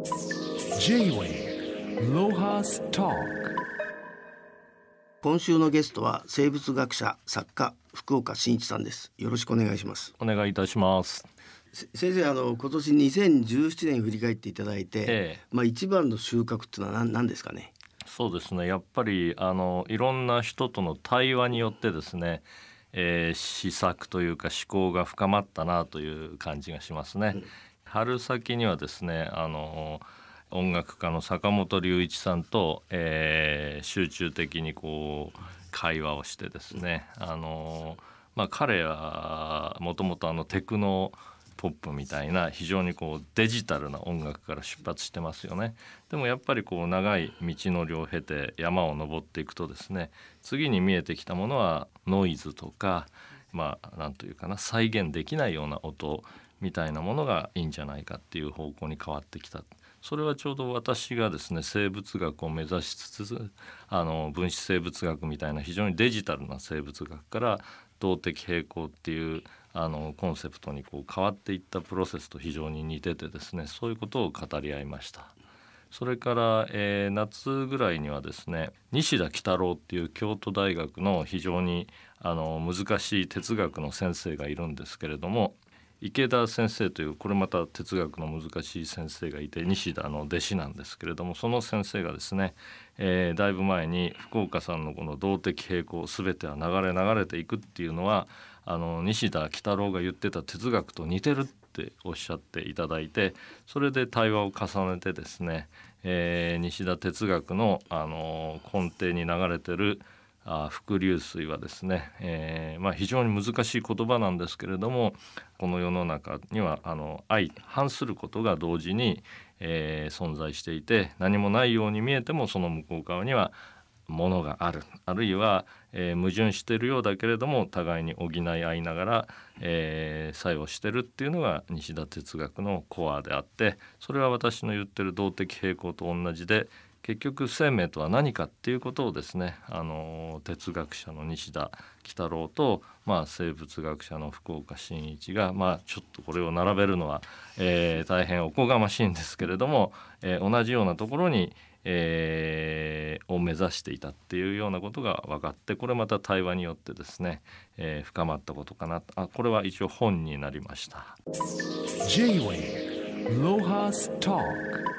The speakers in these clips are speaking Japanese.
今週のゲストは生物学者作家福岡真一さんですよろしくお願いしますお願いいたします先生あの今年2017年振り返っていただいて、ええ、まあ一番の収穫っていうのは何何ですかねそうですねやっぱりあのいろんな人との対話によってですねえー、思索というか思考が深まったなという感じがしますね。うん春先にはですねあの音楽家の坂本龍一さんと、えー、集中的にこう会話をしてですねあの、まあ、彼はもともとテクノポップみたいな非常にこうデジタルな音楽から出発してますよねでもやっぱりこう長い道のりを経て山を登っていくとですね次に見えてきたものはノイズとかまあ何というかな再現できないような音みたいなものがいいんじゃないかっていう方向に変わってきた。それはちょうど私がですね生物学を目指しつつあの分子生物学みたいな非常にデジタルな生物学から動的平衡っていうあのコンセプトにこう変わっていったプロセスと非常に似ててですねそういうことを語り合いました。それから、えー、夏ぐらいにはですね西田喜太郎っていう京都大学の非常にあの難しい哲学の先生がいるんですけれども池田先生というこれまた哲学の難しい先生がいて西田の弟子なんですけれどもその先生がですね、えー、だいぶ前に福岡さんのこの動的平衡全ては流れ流れていくっていうのはあの西田喜太郎が言ってた哲学と似てるっておっしゃっていただいてそれで対話を重ねてですね、えー、西田哲学の、あの根底に流れてるあ伏流水はですね、えーまあ、非常に難しい言葉なんですけれどもこの世の中にはあの相反することが同時に、えー、存在していて何もないように見えてもその向こう側にはものがあるあるいは、えー、矛盾しているようだけれども互いに補い合いながら、えー、作用してるっていうのが西田哲学のコアであってそれは私の言ってる動的平衡と同じで結局生命とは何かっていうことをですねあの哲学者の西田喜太郎と、まあ、生物学者の福岡伸一が、まあ、ちょっとこれを並べるのは、えー、大変おこがましいんですけれども、えー、同じようなところに、えー、を目指していたっていうようなことが分かってこれまた対話によってですね、えー、深まったことかなあこれは一応本になりました。J-Way ロハストーク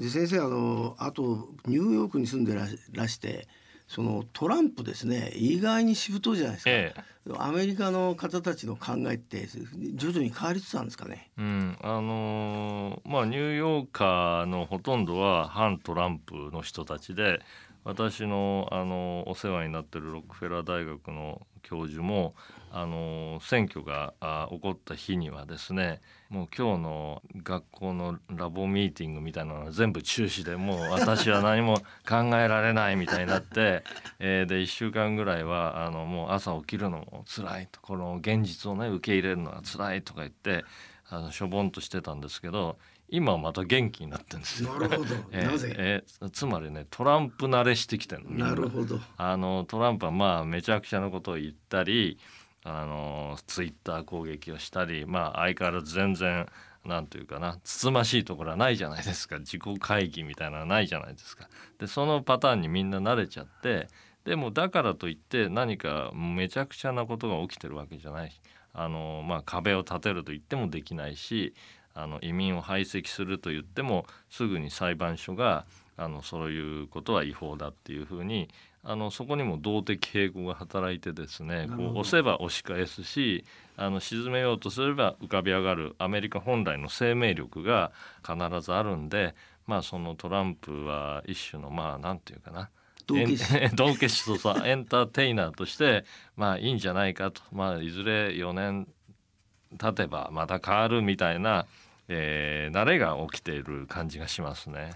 で先生あのあとニューヨークに住んでらしてそのトランプですね意外にしぶといじゃないですか、ええ、アメリカの方たちの考えって徐々に変わりつつあるんですかね、うんあのー、まあ、ニューヨーカーのほとんどは反トランプの人たちで私のあのお世話になってるロックフェラー大学の教授もあの選挙が起こった日にはですねもう今日の学校のラボミーティングみたいなのは全部中止でもう私は何も考えられないみたいになって えで1週間ぐらいはあのもう朝起きるのも辛いとこの現実をね受け入れるのつ辛いとか言ってあのしょぼんとしてたんですけど今また元気になってんですなるほど。えー、えー、つまりね、トランプ慣れしてきてるなるほど。あのトランプはまあめちゃくちゃなことを言ったり、あのツイッター攻撃をしたり、まあ相変わらず全然なんていうかな、つつましいところはないじゃないですか。自己会議みたいなのはないじゃないですか。で、そのパターンにみんな慣れちゃって、でもだからといって何かめちゃくちゃなことが起きてるわけじゃない。あのまあ、壁を立てると言ってもできないしあの移民を排斥すると言ってもすぐに裁判所があのそういうことは違法だっていうふうにあのそこにも動的傾向が働いてですねこう押せば押し返すしあの沈めようとすれば浮かび上がるアメリカ本来の生命力が必ずあるんで、まあ、そのトランプは一種のまあ何て言うかな道化 道化師とさエンターテイナーとしてまあいいんじゃないかと、まあ、いずれ4年経てばまた変わるみたいなえー、慣れが起きている感じがしますね。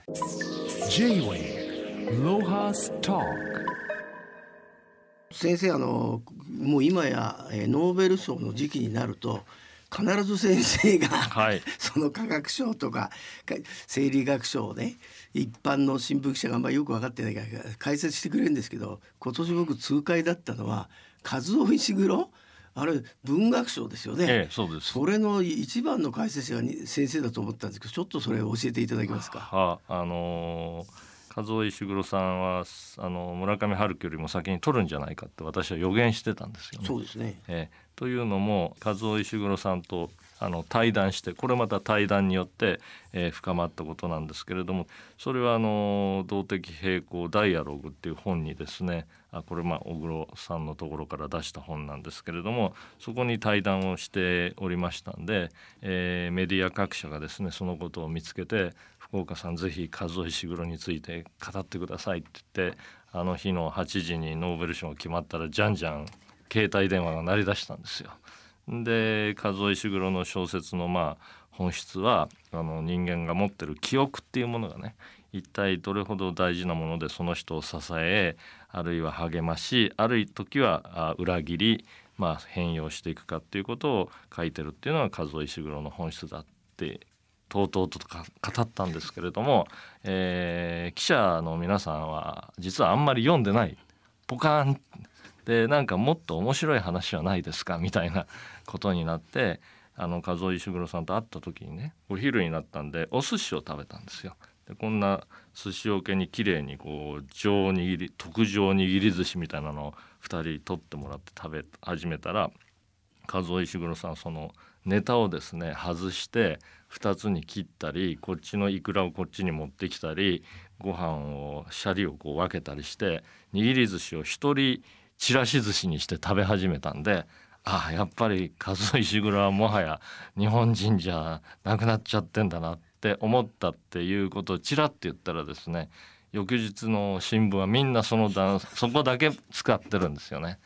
先生あのもう今やノーベル賞の時期になると必ず先生が、はい、その科学賞とか生理学賞をね一般の新聞記者があんまりよく分かってないから解説してくれるんですけど今年僕痛快だったのは和尾石黒あれ文学賞ですよね、ええ、そうですそれの一番の解説者が先生だと思ったんですけどちょっとそれ教えていただけますか。はあのー、和江石黒さんはあの村上春樹よりも先に取るんじゃないかって私は予言してたんですよね。そうですね、えというのも和江石黒さんとあの対談してこれまた対談によって、えー、深まったことなんですけれどもそれはあの動的平衡ダイアログっていう本にですねあこれまあ小黒さんのところから出した本なんですけれどもそこに対談をしておりましたんで、えー、メディア各社がですねそのことを見つけて福岡さん是非和尾石黒について語ってくださいって言ってあの日の8時にノーベル賞が決まったらじゃんじゃん携帯電話が鳴り出したんですよ。で数井石黒の小説のまあ本質はあの人間が持ってる記憶っていうものがね一体どれほど大事なものでその人を支えあるいは励ましあるい時は裏切り、まあ、変容していくかっていうことを書いてるっていうのが数井石黒の本質だってとうとうと語ったんですけれども、えー、記者の皆さんは実はあんまり読んでないポカーンでなんかもっと面白い話はないですかみたいなことになってあの和夫石黒さんと会った時にねお昼になったんでお寿司を食べたんですよ。でこんな寿司おけに綺麗にこう上握り特上握り寿司みたいなのを2人取ってもらって食べ始めたら和夫石黒さんそのネタをですね外して2つに切ったりこっちのいくらをこっちに持ってきたりご飯をシャリをこう分けたりして握り寿司を1人ちらし寿司にして食べ始めたんでああやっぱりカツオ石黒はもはや日本人じゃなくなっちゃってんだなって思ったっていうことをちらって言ったらですね翌日の新聞はみんなそのだ そこだけ使ってるんですよね。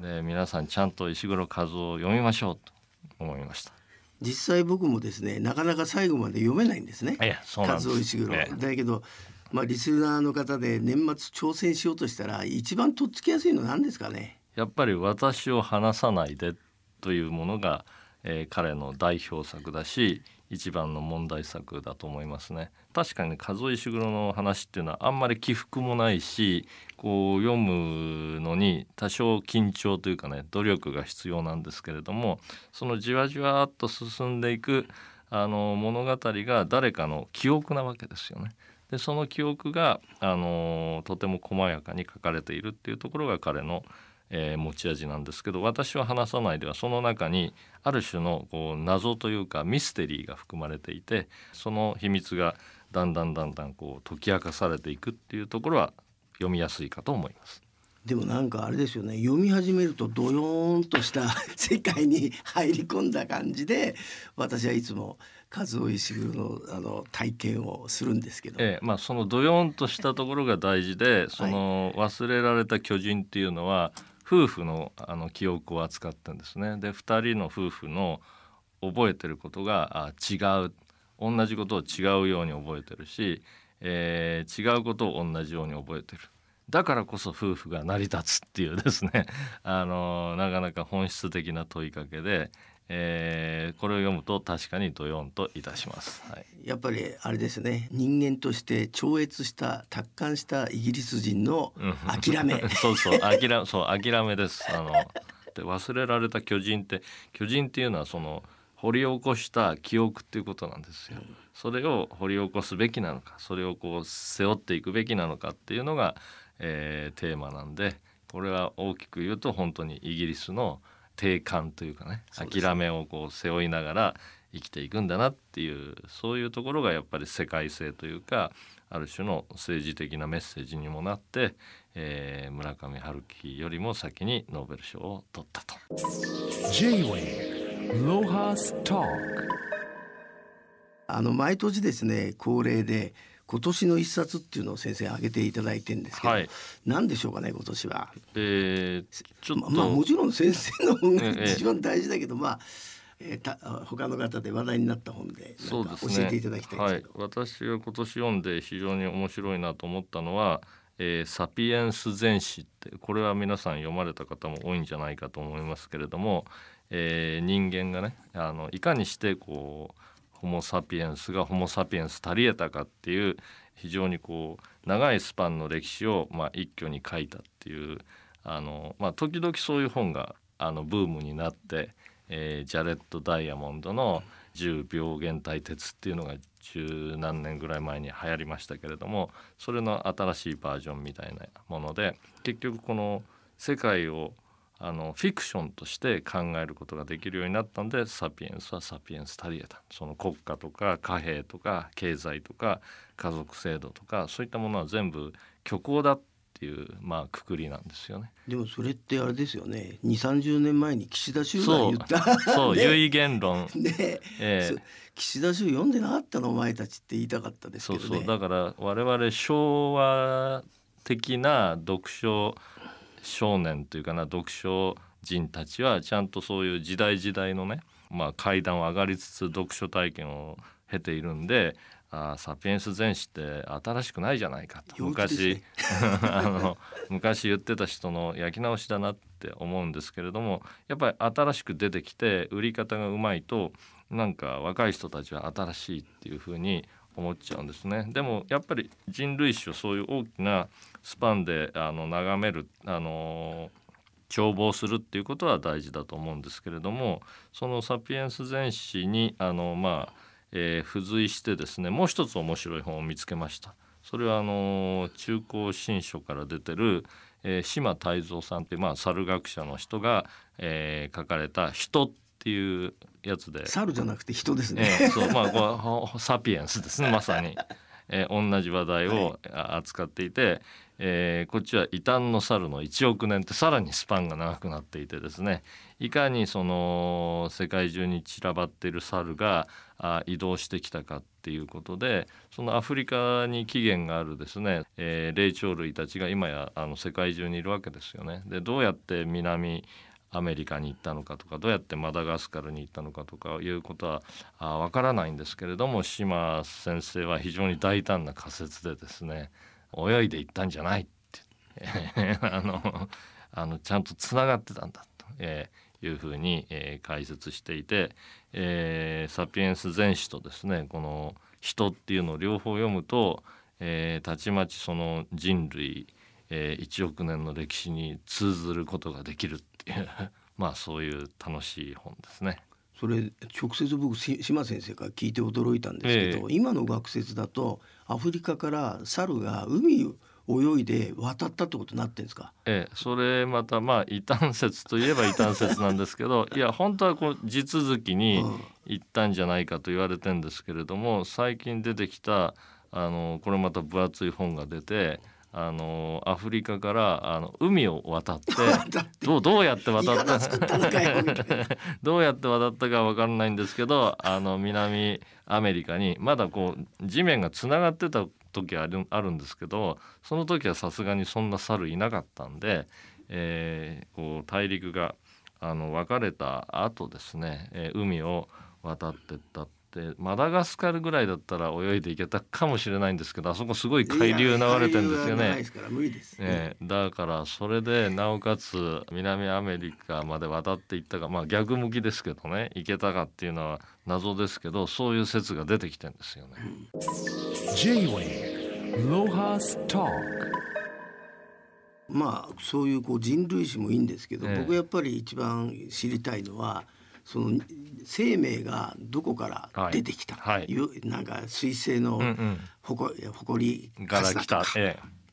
で皆さんちゃんと石黒和夫を読みましょうと思いました。実際僕もですねなかなか最後まで読めないんですね。ええ、そうなんです。和夫石黒、ええ、だけどまあ、リスナーの方で年末挑戦しようとしたら一番とっつきやすいのは何ですかねやっぱり私を離さないでというものが、えー、彼の代表作だし一番の問題作だと思いますね確かに数井石黒の話っていうのはあんまり起伏もないしこう読むのに多少緊張というかね努力が必要なんですけれどもそのじわじわっと進んでいくあの物語が誰かの記憶なわけですよね。でその記憶が、あのとても細やかに書かれているっていうところが彼の、えー、持ち味なんですけど「私は話さない」ではその中にある種のこう謎というかミステリーが含まれていてその秘密がだんだんだんだんこう解き明かされていくっていうところは読みやすいかと思います。でもなんかあれですよね読み始めるとドヨーンとした世界に入り込んだ感じで私はいつも「数尾石黒のあの体験をするんですけど、ええ、まあ、そのどよんとしたところが大事でその忘れられた巨人っていうのは夫婦のあの記憶を扱ってんですね。で2人の夫婦の覚えてることがあ違う同じことを違うように覚えてるし、えー、違うことを同じように覚えてる。だからこそ夫婦が成り立つっていうですね、あのなかなか本質的な問いかけで、えー、これを読むと確かにドヨンといたします、はい、やっぱりあれですね人間として超越した達観したイギリス人の諦め そうそう諦めそう諦めですあので忘れられた巨人って巨人っていうのはその掘り起こした記憶っていうことなんですよ、うん、それを掘り起こすべきなのかそれをこう背負っていくべきなのかっていうのが、えー、テーマなんでこれは大きく言うと本当にイギリスの「定感というかね諦めをこう背負いながら生きていくんだなっていうそういうところがやっぱり世界性というかある種の政治的なメッセージにもなって、えー、村上春樹よりも先にノーベル賞を取ったと。あの毎年ですね恒例で今年の一冊っていうのを先生挙げていただいてんですけど、はい、何でしょうかね今年は。えー、ちょっとまあもちろん先生の本が一番大事だけど、えまあ。えー、た他の方で話題になった本で教えていただきたい、ね、はい、私が今年読んで非常に面白いなと思ったのはえー、サピエンス全史ってこれは皆さん読まれた方も多いんじゃないかと思いますけれども、えー、人間がねあのいかにしてこうホモ・サピエンスがホモ・サピエンスたりえたかっていう非常にこう長いスパンの歴史を、まあ、一挙に書いたっていうあの、まあ、時々そういう本があのブームになって、えジャレット・ダイヤモンドの「10秒限体鉄」っていうのが十何年ぐらい前に流行りましたけれどもそれの新しいバージョンみたいなもので結局この世界をあのフィクションとして考えることができるようになったんでサピエンスはサピエンスタリエタその国家とか貨幣とか経済とか家族制度とかそういったものは全部虚構だっていうまあくくりなんですよね。でもそれってあれですよね。二三十年前に岸田衆が言った。そう、有 意言論。ね、えー、岸田衆読んでなかったのお前たちって言いたかったです、ね、そうそうだから我々昭和的な読書少年というかな読書人たちはちゃんとそういう時代時代のね、まあ、階段を上がりつつ読書体験を経ているんであサピエンス全史って新しくないじゃないかと昔、あの昔言ってた人の焼き直しだなって思うんですけれどもやっぱり新しく出てきて売り方がうまいとなんか若い人たちは新しいっていうふうに思っちゃうんですねでもやっぱり人類史をそういう大きなスパンであの眺めるあの眺望するっていうことは大事だと思うんですけれどもその「サピエンス全史に」あのまあ、えー、付随してですねもう一つ面白い本を見つけました。それはあの中高新書から出てる、えー、島泰造さんっていう、まあ、猿学者の人が、えー、書かれた「人」っっていうやつで猿じゃなくて人ですね、えー、そうまあサピエンスですねまさに、えー、同じ話題を扱っていて、はい、えー、こっちは異端の猿の1億年ってさらにスパンが長くなっていてですねいかにその世界中に散らばっている猿があ移動してきたかっていうことでそのアフリカに起源があるですね、えー、霊長類たちが今やあの世界中にいるわけですよね。でどうやって南アメリカに行ったのかとかどうやってマダガスカルに行ったのかとかいうことはわからないんですけれども島先生は非常に大胆な仮説でですね泳いで行ったんじゃないってあのあのちゃんとつながってたんだと、えいうふうに、えー、解説していて、えー、サピエンス全史とですねこの「人」っていうのを両方読むと、えー、たちまちその人類えー、1億年の歴史に通ずることができるっていう まあそういう楽しい本ですね。それ直接僕志麻先生から聞いて驚いたんですけど、えー、今の学説だとアフリカから猿が海を泳いで渡ったってことなってんですか。ええ、それまたまあ異端説といえば異端説なんですけど、いや本当はこう地続きに行ったんじゃないかと言われてんですけれども、最近出てきたあのこれまた分厚い本が出て。あのアフリカからあの海を渡って どうどうやって渡った どうやって渡ったか分からないんですけどあの南アメリカにまだこう地面がつながってた時あるあるんですけどその時はさすがにそんな猿いなかったんで、えー、こう大陸があの分かれた後ですね、えー、海を渡ってったってってマダガスカルぐらいだったら泳いでいけたかもしれないんですけどあそこすごい海流流れてるんですよね。ええ、だからそれでなおかつ南アメリカまで渡っていったかまあ逆向きですけどね行けたかっていうのは謎ですけどそういう説が出てきてんですよね。まあそういうこう人類史もいいんですけど、僕やっぱり一番知りたいのは。その生命がどこから出てきたいう、はい、なんか彗星の誇、うんうん、りかすだとか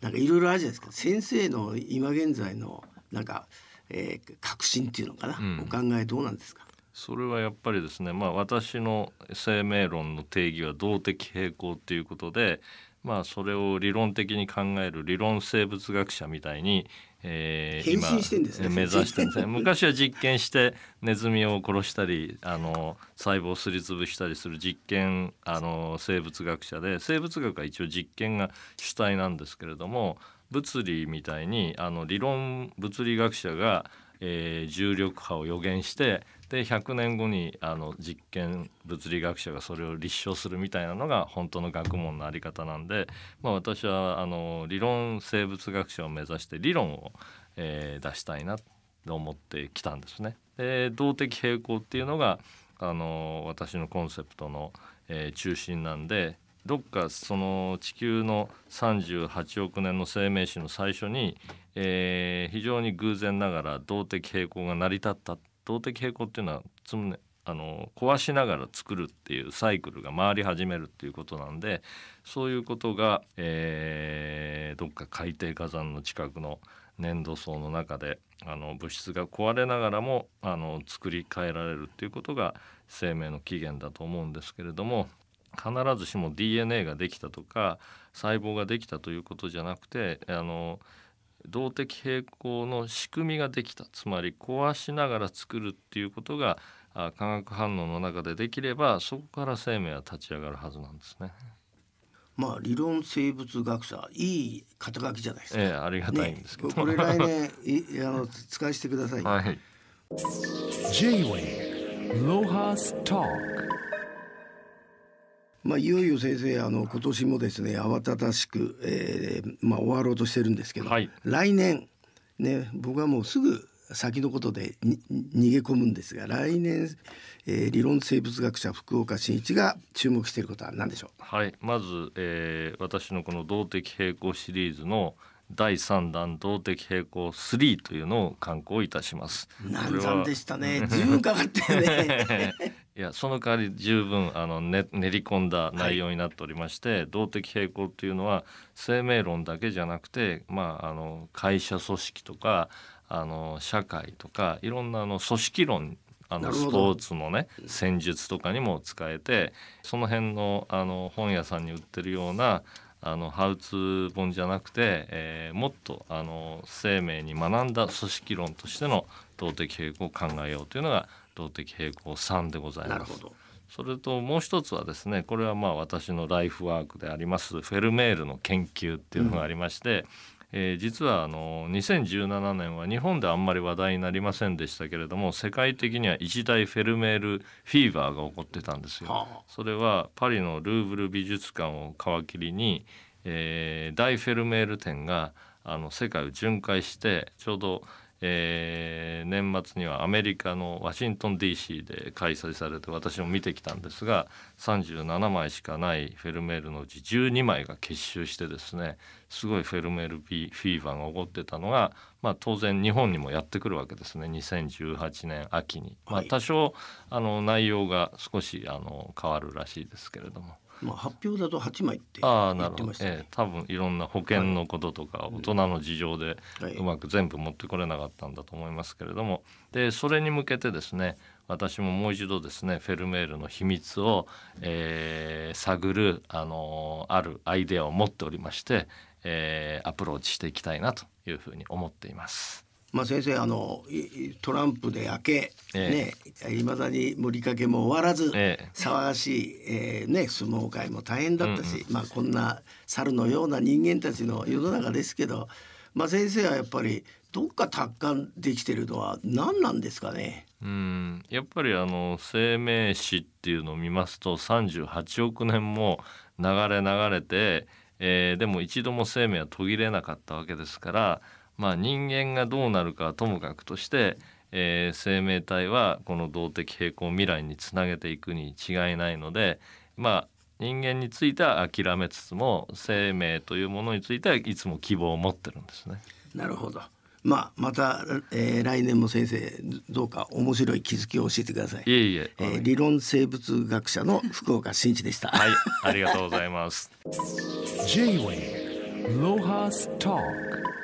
なんかいろいろあるじゃないですか先生の今現在のなんか、えー、革新っていうのかな、うん、お考えどうなんですかそれはやっぱりですね、まあ、私の生命論の定義は動的平衡っていうことで、まあ、それを理論的に考える理論生物学者みたいにえ変身してんですね目指してんですね 昔は実験してネズミを殺したりあの細胞をすりつぶしたりする実験あの生物学者で生物学は一応実験が主体なんですけれども物理みたいにあの理論物理学者が、えー、重力波を予言してで100年後にあの実験物理学者がそれを立証するみたいなのが本当の学問の在り方なんで、まあ、私はあの理論生物学者を目指して理論を、えー、出したいなと思ってきたんですね。で動的平衡っていうのがあの私のコンセプトの、えー、中心なんでどっかその地球の38億年の生命史の最初に、えー、非常に偶然ながら動的平衡が成り立った動的平衡っていうのはつむ、ね、あの壊しながら作るっていうサイクルが回り始めるっていうことなんでそういうことが、えー、どっか海底火山の近くの粘土層の中であの物質が壊れながらもあの作り変えられるっていうことが生命の起源だと思うんですけれども必ずしも DNA ができたとか細胞ができたということじゃなくてあの動的平衡の仕組みができたつまり壊しながら作るっていうことが化学反応の中でできればそこから生命は立ち上がるはずなんですね。まあ理論生物学者いい肩書きじゃないですか。ええ、ありがたいんですけど、ね、これ来年いあの使わせてください。はい。J-Way ロハストークまあ、いよいよ先生あの今年もですね慌ただしく、えーまあ、終わろうとしてるんですけど、はい、来年、ね、僕はもうすぐ先のことで逃げ込むんですが来年、えー、理論生物学者福岡伸一が注目していることは何でしょうはいまず、えー、私のこの動的平衡シリーズの第3弾動的平衡3というのを刊行いたします。難産でしたね。十分かかってね。いやその代わり十分あの、ね、練り込んだ内容になっておりまして、はい、動的平衡というのは生命論だけじゃなくて、まあ、あの会社組織とかあの社会とかいろんなあの組織論あのスポーツのね戦術とかにも使えてその辺のあの本屋さんに売ってるようなあのハウツー本じゃなくて、えー、もっとあの生命に学んだ組織論としての動的平衡を考えようというのが動的平衡3でございます。それともう一つはですねこれはまあ私のライフワークでありますフェルメールの研究っていうのがありまして、うんえー、実はあの2017年は日本であんまり話題になりませんでしたけれども世界的には一大フェルメールフィーバーが起こってたんですよ。それはパリのルーブル美術館を皮切りに、えー、大フェルメール展があの世界を巡回してちょうどえー、年末にはアメリカのワシントン DC で開催されて私も見てきたんですが37枚しかないフェルメールのうち12枚が結集してですねすごいフェルメールフィーバーが起こってたのが、まあ、当然日本にもやってくるわけですね2018年秋に。まあ、多少あの内容が少しあの変わるらしいですけれども。まあ、発表だと8枚って言ってました、ね、え多分いろんな保険のこととか、大人の事情でうまく全部持ってこれなかったんだと思いますけれども、でそれに向けてですね私ももう一度ですねフェルメールの秘密を、えー、探る、あのあるアイデアを持っておりまして、えー、アプローチしていきたいなというふうに思っています。まあ、先生あのトランプで明け、ええ、ねいまだに盛りかけも終わらず、ええ、騒がしい、えーね、相撲界も大変だったし、うんまあ、こんな猿のような人間たちの世の中ですけど、まあ、先生はやっぱりどっか達観できてるのは何なんですかねうんやっぱりあの生命史っていうのを見ますと38億年も流れ流れて、えー、でも一度も生命は途切れなかったわけですから。まあ、人間がどうなるかともかくとして、えー、生命体はこの動的平衡未来につなげていくに違いないので、まあ、人間については諦めつつも生命というものについてはいつも希望を持ってるんですね。なるほどまあ、また、えー、来年も先生どうか面白い気づきを教えてください。いえいえ、えー、理論生物学者の福岡真一でした。はい、ありがとうございます。J-Way ロハストーク